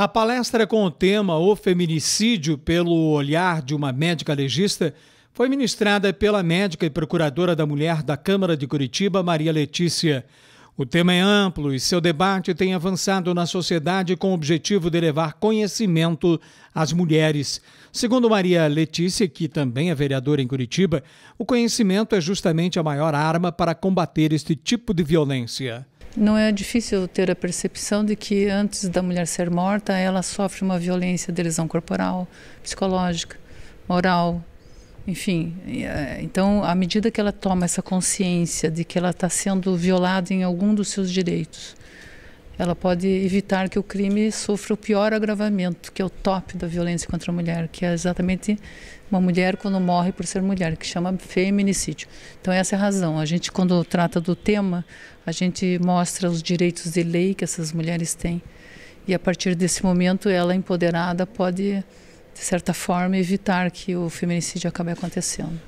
A palestra com o tema O Feminicídio pelo Olhar de uma Médica Legista foi ministrada pela médica e procuradora da mulher da Câmara de Curitiba, Maria Letícia. O tema é amplo e seu debate tem avançado na sociedade com o objetivo de levar conhecimento às mulheres. Segundo Maria Letícia, que também é vereadora em Curitiba, o conhecimento é justamente a maior arma para combater este tipo de violência. Não é difícil ter a percepção de que antes da mulher ser morta, ela sofre uma violência de lesão corporal, psicológica, moral, enfim. É, então, à medida que ela toma essa consciência de que ela está sendo violada em algum dos seus direitos, ela pode evitar que o crime sofra o pior agravamento, que é o top da violência contra a mulher, que é exatamente uma mulher quando morre por ser mulher, que chama feminicídio. Então essa é a razão. A gente quando trata do tema, a gente mostra os direitos de lei que essas mulheres têm. E a partir desse momento, ela empoderada pode de certa forma evitar que o feminicídio acabe acontecendo.